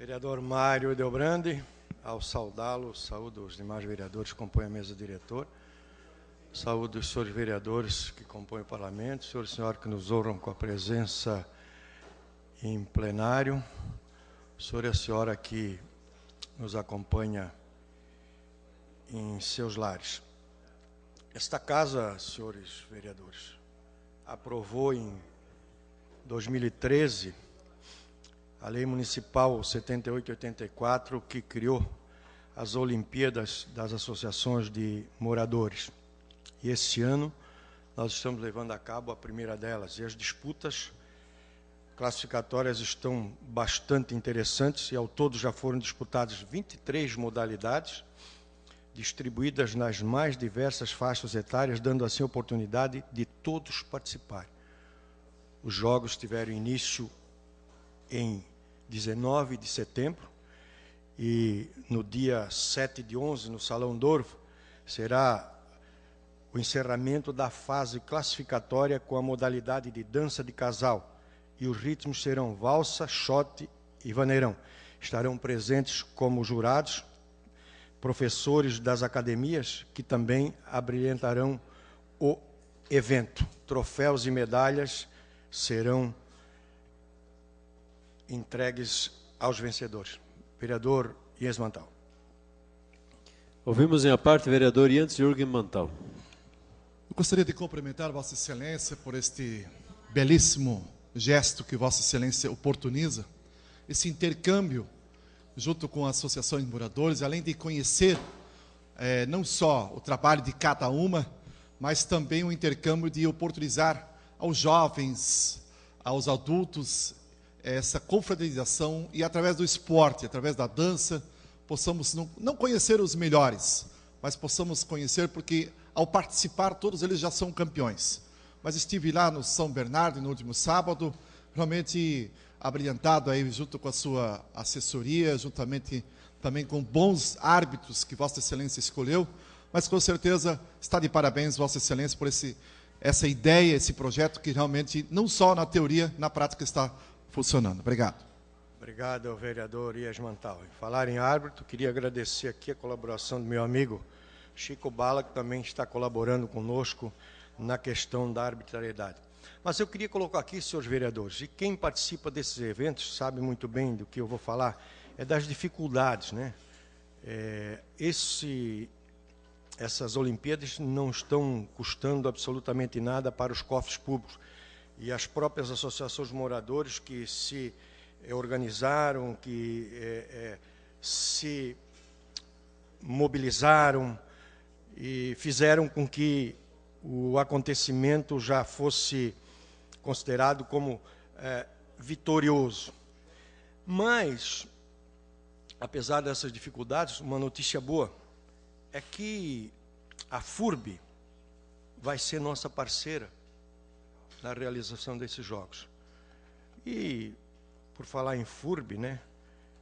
Vereador Mário Delbrande, ao saudá-lo, saúdo os demais vereadores que compõem a mesa diretor. saúdo os senhores vereadores que compõem o parlamento, senhor e senhora que nos honram com a presença em plenário, o senhor e a senhora que nos acompanha em seus lares. Esta casa, senhores vereadores, aprovou em 2013 a Lei Municipal 7884, que criou as Olimpíadas das Associações de Moradores. E esse ano nós estamos levando a cabo a primeira delas. E as disputas classificatórias estão bastante interessantes e ao todo já foram disputadas 23 modalidades, distribuídas nas mais diversas faixas etárias, dando assim oportunidade de todos participarem. Os jogos tiveram início em 19 de setembro. E no dia 7 de 11, no Salão Dorvo, será o encerramento da fase classificatória com a modalidade de dança de casal. E os ritmos serão valsa, shot e vaneirão. Estarão presentes como jurados professores das academias que também abrilhantarão o evento. Troféus e medalhas serão entregues aos vencedores. Vereador Jens Mantal. Ouvimos em a parte vereador Jens Jürgen Mantal. Eu gostaria de cumprimentar Vossa Excelência por este belíssimo gesto que Vossa Excelência oportuniza, esse intercâmbio junto com associações de moradores, além de conhecer eh, não só o trabalho de cada uma, mas também o intercâmbio de oportunizar aos jovens, aos adultos essa confraternização e através do esporte, através da dança, possamos não, conhecer os melhores, mas possamos conhecer porque ao participar todos eles já são campeões. Mas estive lá no São Bernardo no último sábado, realmente abrilhantado aí junto com a sua assessoria, juntamente também com bons árbitros que Vossa Excelência escolheu, mas com certeza está de parabéns Vossa Excelência por esse essa ideia, esse projeto que realmente não só na teoria, na prática está funcionando. Obrigado. Obrigado ao vereador Ias Mantal. Em falar em árbitro, queria agradecer aqui a colaboração do meu amigo Chico Bala, que também está colaborando conosco na questão da arbitrariedade. Mas eu queria colocar aqui, senhores vereadores, e quem participa desses eventos sabe muito bem do que eu vou falar, é das dificuldades, né? É, esse, essas Olimpíadas não estão custando absolutamente nada para os cofres públicos e as próprias associações de moradores que se eh, organizaram, que é, é, se mobilizaram e fizeram com que o acontecimento já fosse considerado como é, vitorioso. Mas, apesar dessas dificuldades, uma notícia boa é que a FURB vai ser nossa parceira na realização desses jogos. E, por falar em FURB, né,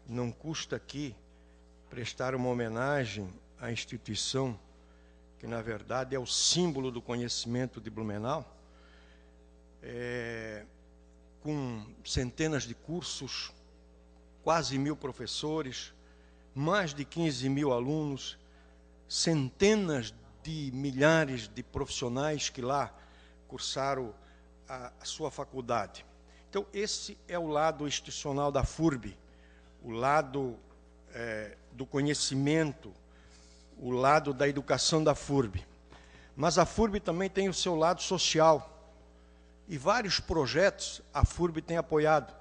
não custa aqui prestar uma homenagem à instituição que, na verdade, é o símbolo do conhecimento de Blumenau, é, com centenas de cursos, quase mil professores, mais de 15 mil alunos, centenas de milhares de profissionais que lá cursaram a, sua faculdade. Então, esse é o lado institucional da FURB, o lado é, do conhecimento, o lado da educação da FURB. Mas a FURB também tem o seu lado social. E vários projetos a FURB tem apoiado,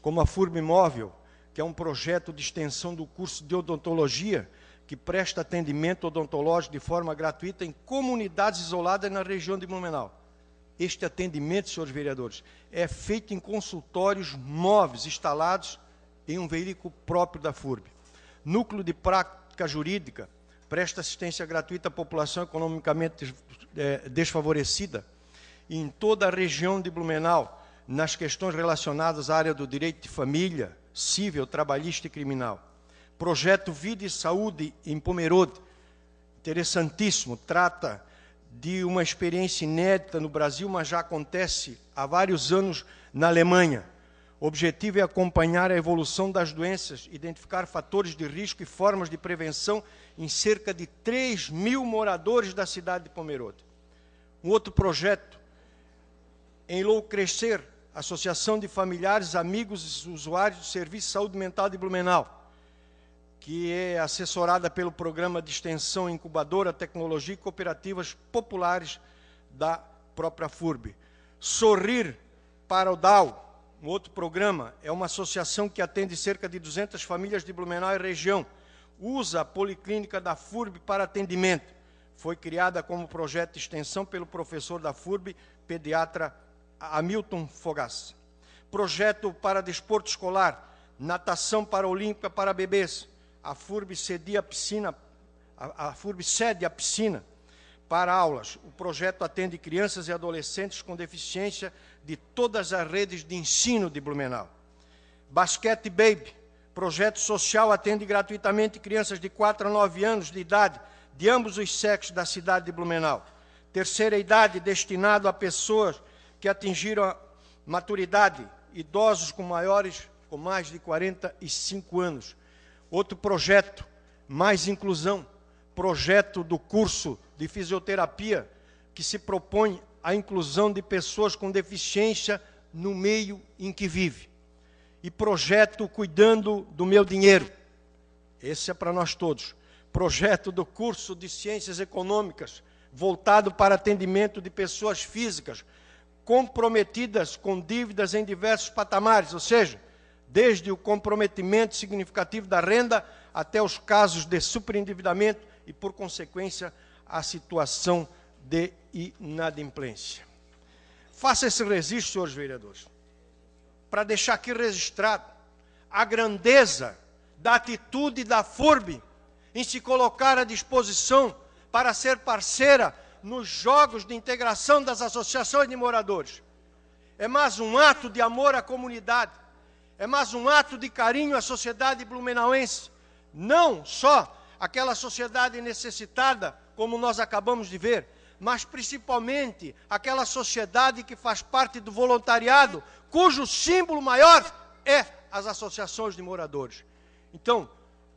como a FURB Móvel, que é um projeto de extensão do curso de odontologia, que presta atendimento odontológico de forma gratuita em comunidades isoladas na região de Blumenau. Este atendimento, senhores vereadores, é feito em consultórios móveis instalados em um veículo próprio da FURB. Núcleo de Prática Jurídica presta assistência gratuita à população economicamente é, desfavorecida em toda a região de Blumenau nas questões relacionadas à área do direito de família, civil, trabalhista e criminal. Projeto Vida e Saúde em Pomerode, interessantíssimo, trata de uma experiência inédita no Brasil, mas já acontece há vários anos na Alemanha. O objetivo é acompanhar a evolução das doenças, identificar fatores de risco e formas de prevenção em cerca de 3 mil moradores da cidade de Pomerode. Um outro projeto, Enlouquecer, Associação de Familiares, Amigos e Usuários do Serviço de Saúde Mental de Blumenau que é assessorada pelo Programa de Extensão Incubadora Tecnologia e Cooperativas Populares da própria FURB. Sorrir para o DAO, um outro programa, é uma associação que atende cerca de 200 famílias de Blumenau e região. Usa a policlínica da FURB para atendimento. Foi criada como projeto de extensão pelo professor da FURB, pediatra Hamilton Fogaça. Projeto para desporto escolar, natação para olímpica para bebês, a FURB cedia a piscina, a, a FURB cede a piscina para aulas. O projeto atende crianças e adolescentes com deficiência de todas as redes de ensino de Blumenau. Basquete Baby, projeto social atende gratuitamente crianças de 4 a 9 anos de idade de ambos os sexos da cidade de Blumenau. Terceira idade, destinado a pessoas que atingiram a maturidade, idosos com maiores com mais de 45 anos. Outro projeto, mais inclusão, projeto do curso de fisioterapia que se propõe a inclusão de pessoas com deficiência no meio em que vive. E projeto Cuidando do Meu Dinheiro. Esse é para nós todos. Projeto do curso de Ciências Econômicas, voltado para atendimento de pessoas físicas comprometidas com dívidas em diversos patamares, ou seja, desde o comprometimento significativo da renda até os casos de superendividamento e, por consequência, a situação de inadimplência. Faça esse registro, senhores vereadores, para deixar aqui registrado a grandeza da atitude da FURB em se colocar à disposição para ser parceira nos Jogos de Integração das Associações de Moradores. É mais um ato de amor à comunidade é mais um ato de carinho à sociedade blumenauense, não só aquela sociedade necessitada, como nós acabamos de ver, mas principalmente aquela sociedade que faz parte do voluntariado, cujo símbolo maior é as associações de moradores. Então,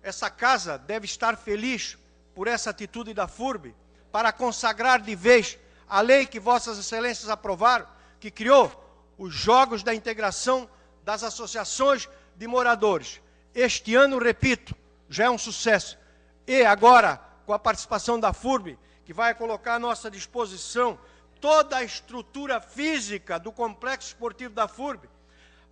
essa casa deve estar feliz por essa atitude da FURB, para consagrar de vez a lei que Vossas Excelências aprovaram, que criou os Jogos da Integração das associações de moradores. Este ano, repito, já é um sucesso. E agora, com a participação da FURB, que vai colocar à nossa disposição toda a estrutura física do complexo esportivo da FURB,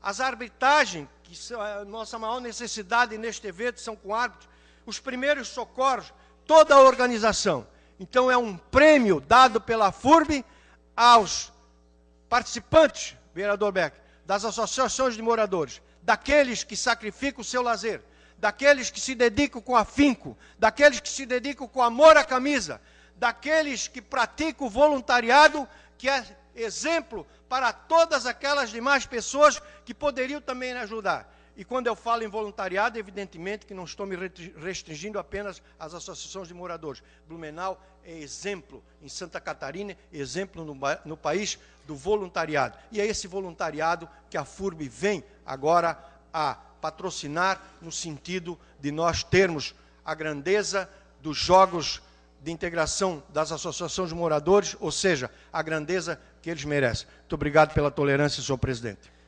as arbitragens, que são a nossa maior necessidade neste evento, são com árbitros, os primeiros socorros, toda a organização. Então, é um prêmio dado pela FURB aos participantes, vereador Beck, das associações de moradores, daqueles que sacrificam o seu lazer, daqueles que se dedicam com afinco, daqueles que se dedicam com amor à camisa, daqueles que praticam o voluntariado, que é exemplo para todas aquelas demais pessoas que poderiam também ajudar. E quando eu falo em voluntariado, evidentemente que não estou me restringindo apenas às associações de moradores. Blumenau é exemplo em Santa Catarina, exemplo no, no país do voluntariado. E é esse voluntariado que a FURB vem agora a patrocinar no sentido de nós termos a grandeza dos jogos de integração das associações de moradores, ou seja, a grandeza que eles merecem. Muito obrigado pela tolerância, senhor presidente.